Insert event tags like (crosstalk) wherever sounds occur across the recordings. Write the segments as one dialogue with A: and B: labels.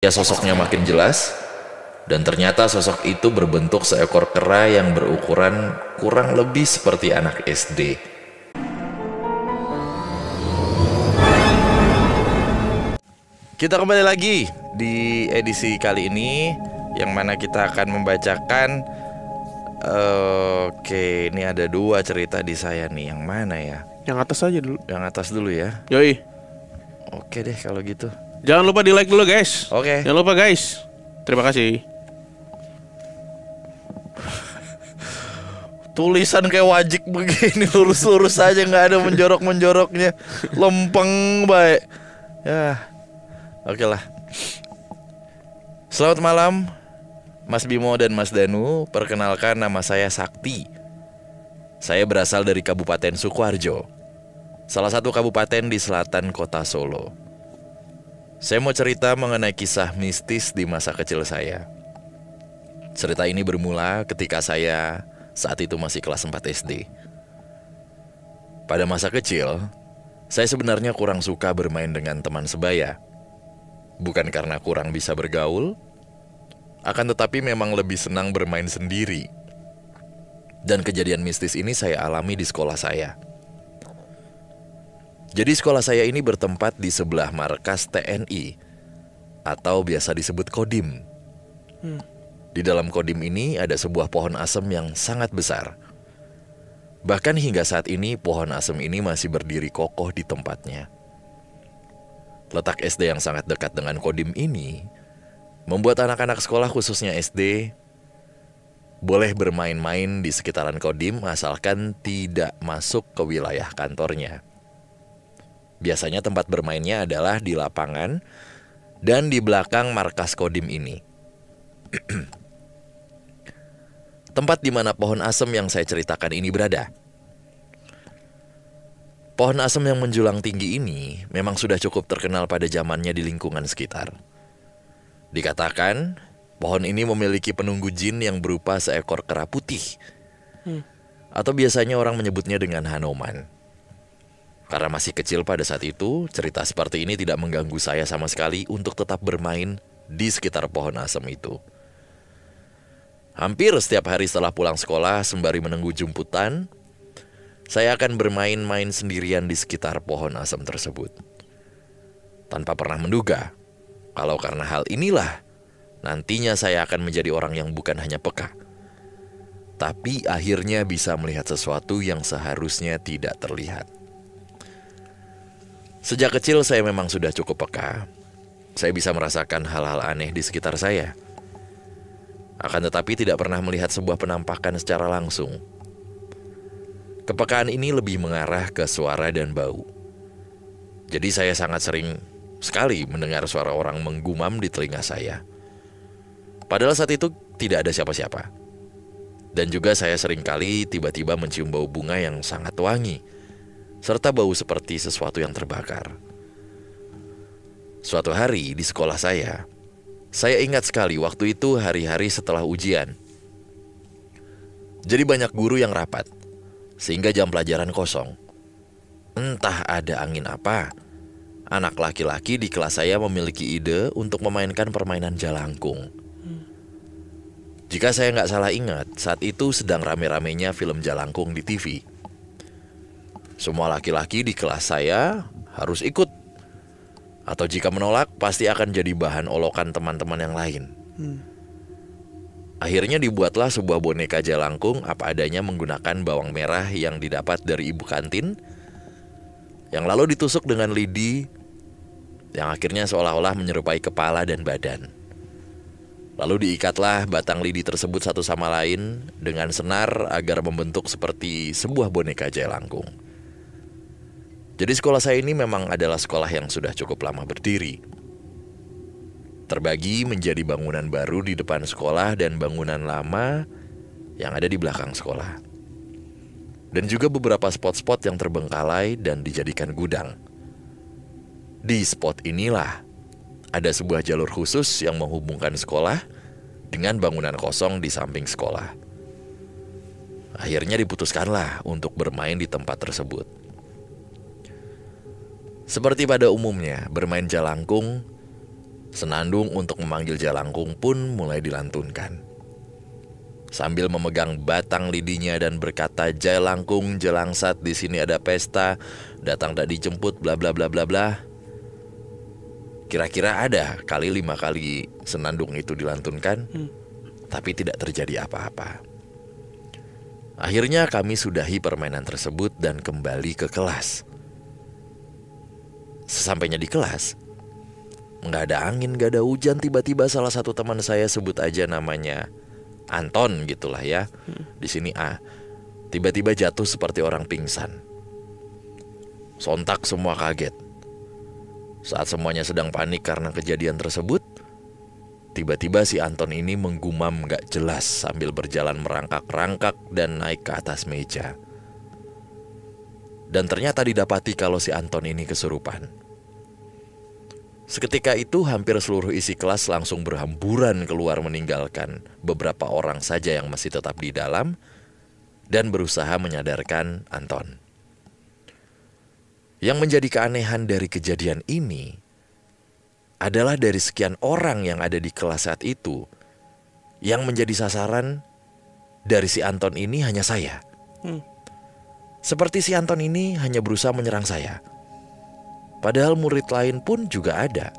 A: Ya sosoknya makin jelas dan ternyata sosok itu berbentuk seekor kera yang berukuran kurang lebih seperti anak SD. Kita kembali lagi di edisi kali ini yang mana kita akan membacakan Oke, ini ada dua cerita di saya nih. Yang mana ya?
B: Yang atas aja dulu. Yang atas dulu ya. Yoi. Oke deh kalau gitu. Jangan lupa di like dulu guys. Oke. Okay. Jangan lupa guys. Terima kasih. Tulisan kayak wajik begini lurus-lurus aja nggak ada menjorok-menjoroknya.
A: Lempeng baik. Ya. Oke okay lah. Selamat malam. Mas Bimo dan Mas Danu, perkenalkan nama saya Sakti. Saya berasal dari Kabupaten Sukoharjo, salah satu kabupaten di selatan kota Solo. Saya mau cerita mengenai kisah mistis di masa kecil saya. Cerita ini bermula ketika saya saat itu masih kelas 4 SD. Pada masa kecil, saya sebenarnya kurang suka bermain dengan teman sebaya. Bukan karena kurang bisa bergaul, akan tetapi memang lebih senang bermain sendiri. Dan kejadian mistis ini saya alami di sekolah saya. Jadi sekolah saya ini bertempat di sebelah markas TNI atau biasa disebut Kodim. Hmm. Di dalam Kodim ini ada sebuah pohon asem yang sangat besar. Bahkan hingga saat ini pohon asem ini masih berdiri kokoh di tempatnya. Letak SD yang sangat dekat dengan Kodim ini membuat anak-anak sekolah khususnya SD boleh bermain-main di sekitaran Kodim asalkan tidak masuk ke wilayah kantornya. Biasanya tempat bermainnya adalah di lapangan dan di belakang markas Kodim ini. (clears throat) tempat di mana pohon asem yang saya ceritakan ini berada. Pohon asem yang menjulang tinggi ini memang sudah cukup terkenal pada zamannya di lingkungan sekitar. Dikatakan, pohon ini memiliki penunggu jin yang berupa seekor kera putih. Hmm. Atau biasanya orang menyebutnya dengan Hanoman. Karena masih kecil pada saat itu, cerita seperti ini tidak mengganggu saya sama sekali untuk tetap bermain di sekitar pohon asam itu. Hampir setiap hari setelah pulang sekolah, sembari menunggu jemputan, saya akan bermain-main sendirian di sekitar pohon asam tersebut. Tanpa pernah menduga, kalau karena hal inilah, nantinya saya akan menjadi orang yang bukan hanya peka, tapi akhirnya bisa melihat sesuatu yang seharusnya tidak terlihat. Sejak kecil saya memang sudah cukup peka. Saya bisa merasakan hal-hal aneh di sekitar saya. Akan tetapi tidak pernah melihat sebuah penampakan secara langsung. Kepekaan ini lebih mengarah ke suara dan bau. Jadi saya sangat sering sekali mendengar suara orang menggumam di telinga saya. Padahal saat itu tidak ada siapa-siapa. Dan juga saya sering kali tiba-tiba mencium bau bunga yang sangat wangi serta bau seperti sesuatu yang terbakar. Suatu hari di sekolah saya, saya ingat sekali waktu itu hari-hari setelah ujian. Jadi banyak guru yang rapat, sehingga jam pelajaran kosong. Entah ada angin apa, anak laki-laki di kelas saya memiliki ide untuk memainkan permainan jalangkung. Jika saya nggak salah ingat, saat itu sedang rame-ramenya film Jalangkung di TV. Semua laki-laki di kelas saya harus ikut. Atau jika menolak, pasti akan jadi bahan olokan teman-teman yang lain. Hmm. Akhirnya dibuatlah sebuah boneka jelangkung, apa adanya menggunakan bawang merah yang didapat dari ibu kantin yang lalu ditusuk dengan lidi yang akhirnya seolah-olah menyerupai kepala dan badan. Lalu diikatlah batang lidi tersebut satu sama lain dengan senar agar membentuk seperti sebuah boneka jelangkung. Jadi sekolah saya ini memang adalah sekolah yang sudah cukup lama berdiri. Terbagi menjadi bangunan baru di depan sekolah dan bangunan lama yang ada di belakang sekolah. Dan juga beberapa spot-spot yang terbengkalai dan dijadikan gudang. Di spot inilah ada sebuah jalur khusus yang menghubungkan sekolah dengan bangunan kosong di samping sekolah. Akhirnya diputuskanlah untuk bermain di tempat tersebut. Seperti pada umumnya, bermain jalangkung, senandung untuk memanggil jalangkung pun mulai dilantunkan. Sambil memegang batang lidinya dan berkata jalangkung jelangsat di sini ada pesta, datang tak dijemput bla bla bla bla bla. Kira-kira ada kali lima kali senandung itu dilantunkan, hmm. tapi tidak terjadi apa-apa. Akhirnya kami sudahi permainan tersebut dan kembali ke kelas. Sesampainya di kelas, nggak ada angin, nggak ada hujan, tiba-tiba salah satu teman saya sebut aja namanya Anton gitulah ya. Hmm. Di sini A. Tiba-tiba jatuh seperti orang pingsan. Sontak semua kaget. Saat semuanya sedang panik karena kejadian tersebut, tiba-tiba si Anton ini menggumam gak jelas sambil berjalan merangkak-rangkak dan naik ke atas meja. Dan ternyata didapati kalau si Anton ini kesurupan. Seketika itu hampir seluruh isi kelas langsung berhamburan keluar meninggalkan beberapa orang saja yang masih tetap di dalam dan berusaha menyadarkan Anton. Yang menjadi keanehan dari kejadian ini adalah dari sekian orang yang ada di kelas saat itu yang menjadi sasaran dari si Anton ini hanya saya. Hmm. Seperti si Anton ini hanya berusaha menyerang saya. Padahal murid lain pun juga ada.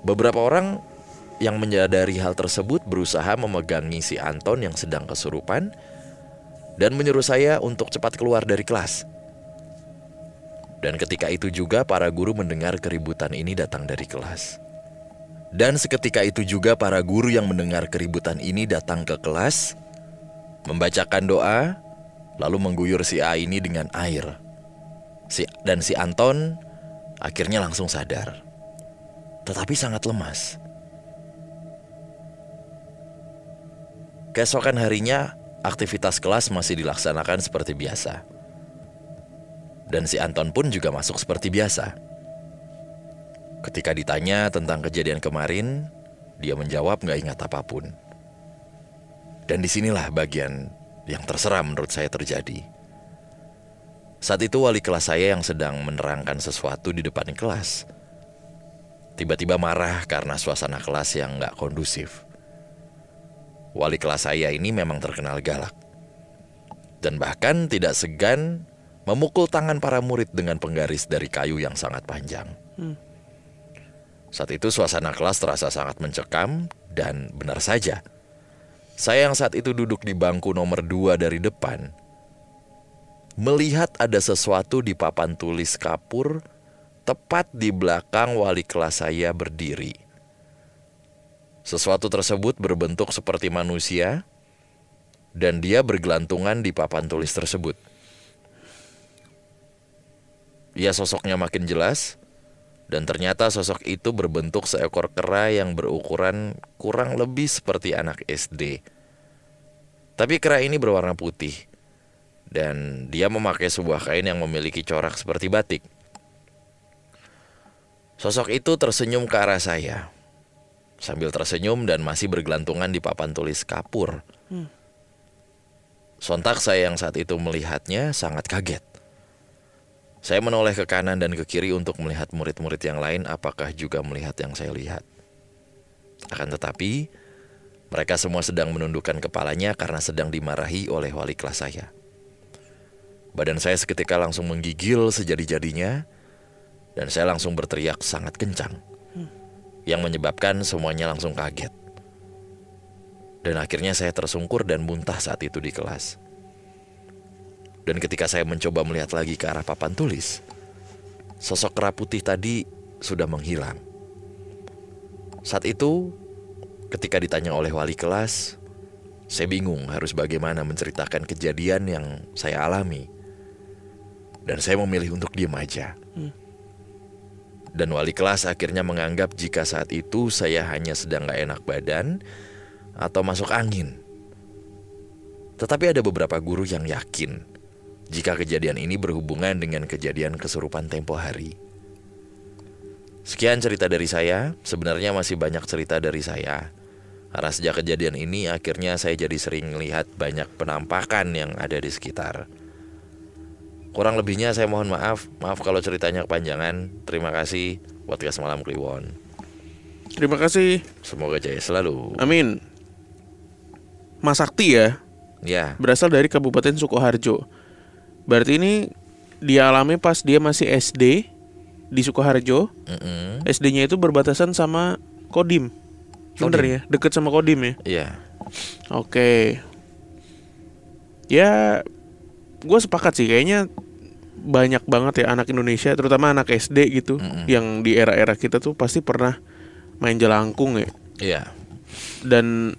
A: Beberapa orang yang menyadari hal tersebut berusaha memegangi si Anton yang sedang kesurupan dan menyuruh saya untuk cepat keluar dari kelas. Dan ketika itu juga para guru mendengar keributan ini datang dari kelas. Dan seketika itu juga para guru yang mendengar keributan ini datang ke kelas, membacakan doa, lalu mengguyur si A ini dengan air. Si dan si Anton akhirnya langsung sadar. Tetapi sangat lemas. Keesokan harinya, aktivitas kelas masih dilaksanakan seperti biasa. Dan si Anton pun juga masuk seperti biasa. Ketika ditanya tentang kejadian kemarin, dia menjawab nggak ingat apapun. Dan disinilah bagian yang terserah menurut saya terjadi. Saat itu wali kelas saya yang sedang menerangkan sesuatu di depan kelas. Tiba-tiba marah karena suasana kelas yang nggak kondusif. Wali kelas saya ini memang terkenal galak. Dan bahkan tidak segan memukul tangan para murid dengan penggaris dari kayu yang sangat panjang. Hmm. Saat itu suasana kelas terasa sangat mencekam dan benar saja saya yang saat itu duduk di bangku nomor dua dari depan, melihat ada sesuatu di papan tulis kapur tepat di belakang wali kelas saya berdiri. Sesuatu tersebut berbentuk seperti manusia, dan dia bergelantungan di papan tulis tersebut. Ia sosoknya makin jelas dan ternyata sosok itu berbentuk seekor kera yang berukuran kurang lebih seperti anak SD. Tapi kera ini berwarna putih. Dan dia memakai sebuah kain yang memiliki corak seperti batik. Sosok itu tersenyum ke arah saya. Sambil tersenyum dan masih bergelantungan di papan tulis kapur. Hmm. Sontak saya yang saat itu melihatnya sangat kaget. Saya menoleh ke kanan dan ke kiri untuk melihat murid-murid yang lain apakah juga melihat yang saya lihat. Akan tetapi, mereka semua sedang menundukkan kepalanya karena sedang dimarahi oleh wali kelas saya. Badan saya seketika langsung menggigil sejadi-jadinya dan saya langsung berteriak sangat kencang. Yang menyebabkan semuanya langsung kaget. Dan akhirnya saya tersungkur dan muntah saat itu di kelas. Dan ketika saya mencoba melihat lagi ke arah papan tulis, sosok kera putih tadi sudah menghilang. Saat itu, ketika ditanya oleh wali kelas, saya bingung harus bagaimana menceritakan kejadian yang saya alami. Dan saya memilih untuk diam aja. Hmm. Dan wali kelas akhirnya menganggap jika saat itu saya hanya sedang gak enak badan atau masuk angin. Tetapi ada beberapa guru yang yakin jika kejadian ini berhubungan dengan kejadian kesurupan tempo hari. Sekian cerita dari saya, sebenarnya masih banyak cerita dari saya. Karena sejak kejadian ini akhirnya saya jadi sering melihat banyak penampakan yang ada di sekitar. Kurang lebihnya saya mohon maaf, maaf kalau ceritanya kepanjangan. Terima kasih podcast malam Kliwon. Terima kasih. Semoga
B: jaya selalu. Amin. Mas Sakti ya? Ya. Berasal dari Kabupaten Sukoharjo. Berarti ini dialami pas dia masih SD di Sukoharjo. Mm-hmm. SD-nya itu berbatasan sama Kodim. Bener ya, deket sama Kodim ya. Iya. Yeah. Oke. Okay. Ya, gue sepakat sih. Kayaknya banyak banget ya anak Indonesia, terutama anak SD gitu, mm-hmm. yang di era-era kita tuh pasti pernah main jelangkung ya. Iya. Yeah. Dan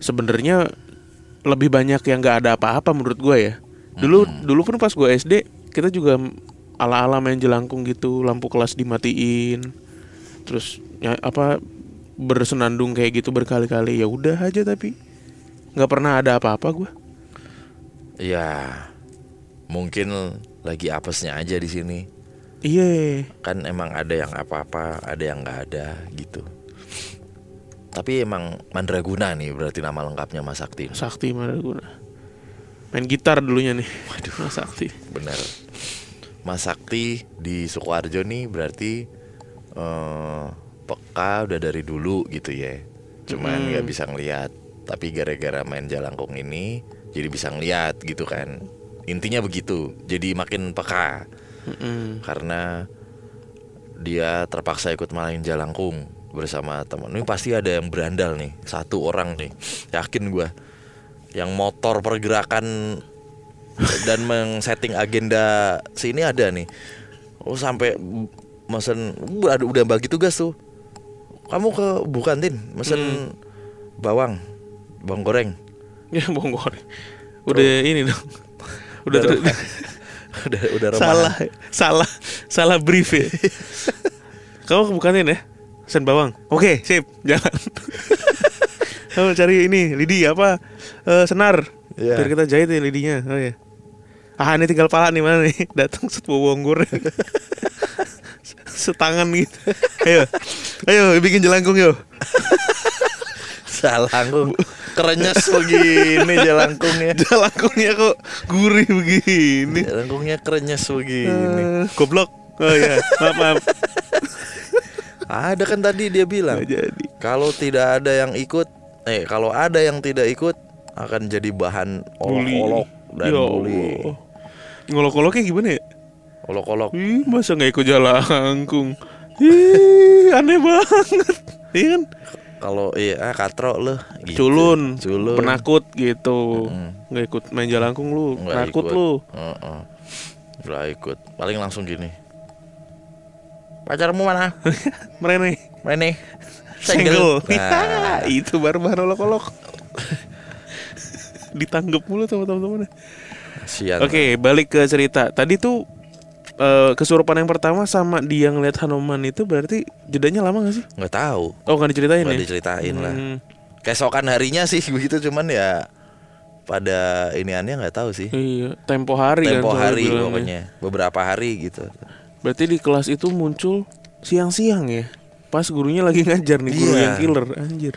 B: sebenarnya lebih banyak yang nggak ada apa-apa menurut gue ya Dulu hmm. dulu pun kan pas gue SD kita juga ala-ala main jelangkung gitu, lampu kelas dimatiin. Terus ya, apa bersenandung kayak gitu berkali-kali. Ya udah aja tapi nggak pernah ada apa-apa gue.
A: Ya mungkin lagi apesnya aja di sini. Iya. Kan emang ada yang apa-apa, ada yang nggak ada gitu. Tapi emang Mandraguna nih berarti nama lengkapnya Mas Sakti.
B: Sakti Mandraguna main gitar dulunya nih. Waduh, Mas Sakti. Benar.
A: Mas Sakti di Sukoharjo nih berarti uh, peka udah dari dulu gitu ya.
B: Cuman nggak hmm.
A: bisa ngelihat. Tapi gara-gara main jalangkung ini jadi bisa ngelihat gitu kan. Intinya begitu. Jadi makin peka. Hmm. Karena dia terpaksa ikut main jalangkung bersama teman. Ini pasti ada yang berandal nih, satu orang nih. Yakin gua yang motor pergerakan dan men-setting agenda sini ada nih oh sampai mesen udah udah bagi tugas tuh kamu ke bukan tin mesen hmm. bawang bawang goreng (laughs) ya bawang goreng
B: udah Terus. ini dong (laughs) udah udah (laughs) udah, udah, udah salah salah salah brief ya kamu bukan tin ya mesen bawang oke okay, sip jalan oh, cari ini lidi apa uh, senar yeah. biar kita jahit ya lidinya oh iya. ah ini tinggal pala nih mana nih (laughs) datang set bonggur (laughs) setangan gitu ayo ayo bikin jelangkung yuk (laughs) jelangkung. kerenyes begini jelangkungnya jelangkungnya kok gurih begini. jelangkungnya kerenyes begini. Uh, goblok. Oh iya. maaf maaf. Ada kan tadi dia bilang.
A: Kalau tidak ada yang ikut Nih eh, kalau ada yang tidak ikut akan jadi
B: bahan olok-olok dan ya bully. Ngolok-oloknya gimana ya? Olok-olok. Ih, masa nggak ikut jalan angkung? Ih, aneh banget. Iya kan? Kalau iya ah, katro lu gitu. Culun, Culun, penakut gitu. Mm. Nggak ikut main jalangkung lu, nggak penakut ikut. lu. Uh -uh. Nggak ikut. Paling langsung gini. Pacarmu mana? (laughs) Mereneh. Mereneh. Senggel. Nah. (laughs) Iya, itu baru bahan olok-olok. (laughs) Ditanggep mulu sama teman-temannya. Oke, okay, balik ke cerita. Tadi tuh Uh, kesurupan yang pertama sama dia ngeliat Hanoman itu berarti jedanya lama gak sih? Gak tahu. Oh
A: gak diceritain nggak ya? diceritain hmm. lah.
B: Kesokan harinya sih (laughs) begitu cuman ya
A: pada ini iniannya nggak tahu sih. Iya, tempo hari kan tempo kan, hari pokoknya. Beberapa hari gitu.
B: Berarti di kelas itu muncul siang-siang ya? pas gurunya lagi ngajar nih guru yeah. yang killer anjir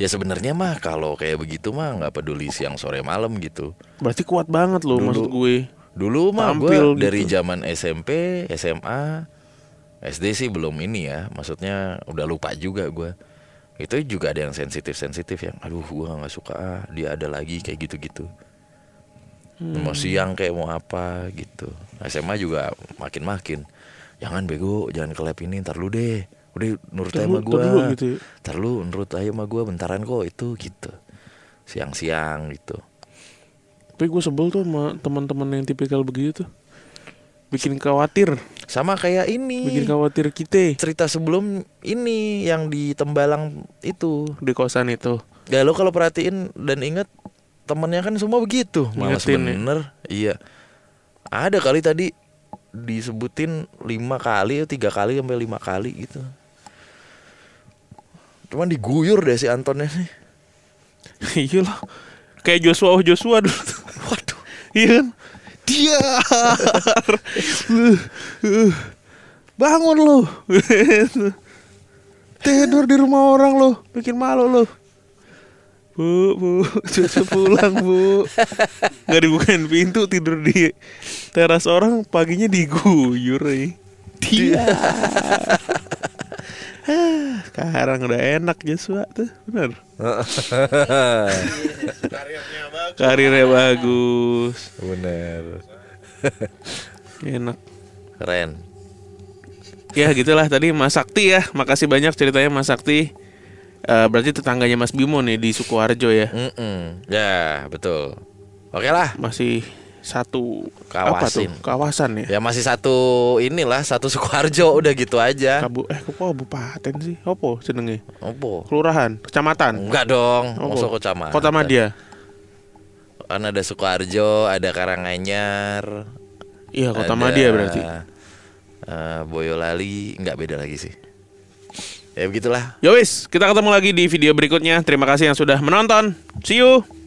A: ya sebenarnya mah kalau kayak begitu mah nggak peduli siang sore malam gitu
B: berarti kuat banget loh dulu, maksud
A: gue dulu mah gue gitu. dari zaman SMP SMA SD sih belum ini ya maksudnya udah lupa juga gue itu juga ada yang sensitif sensitif yang aduh gue nggak suka ah, dia ada lagi kayak gitu gitu hmm. mau siang kayak mau apa gitu SMA juga makin makin jangan bego jangan ke lab ini ntar lu deh udah nurut aja sama gue gitu ya? ntar lu nurut aja sama gue bentaran kok itu gitu siang-siang
B: gitu tapi gue sebel tuh sama teman-teman yang tipikal begitu bikin khawatir sama kayak ini bikin khawatir kita cerita sebelum ini yang di tembalang itu di kosan itu ya lo kalau perhatiin dan inget
A: temennya kan semua begitu malas ya. bener ya. iya ada kali tadi disebutin lima kali tiga kali sampai lima kali gitu
B: cuman diguyur deh si Antonnya sih (laughs) iya loh kayak Joshua oh Joshua dulu (laughs) waduh iya kan dia (laughs) bangun lo tidur di rumah orang lo bikin malu lo bu bu (laughs) cucu pulang bu nggak dibukain pintu tidur di teras orang paginya diguyur nih eh. dia (laughs) sekarang udah enak Joshua tuh bener (laughs) karirnya bagus karirnya bagus bener enak keren ya gitulah tadi Mas Sakti ya makasih banyak ceritanya Mas Sakti Uh, berarti tetangganya Mas Bimo nih di Sukoharjo ya. Mm -mm. Ya, betul. Oke lah. Masih satu kawasan kawasan
A: ya ya masih satu inilah satu Sukoharjo udah gitu aja Kabu
B: eh kok kabupaten sih opo senengnya opo kelurahan kecamatan enggak dong opo? masuk kecamatan kota Madia
A: kan ada Sukoharjo ada Karanganyar iya kota ada, Madia berarti uh, Boyolali nggak beda lagi sih
B: Ya begitulah. Yowis, kita ketemu lagi di video berikutnya. Terima kasih yang sudah menonton. See you.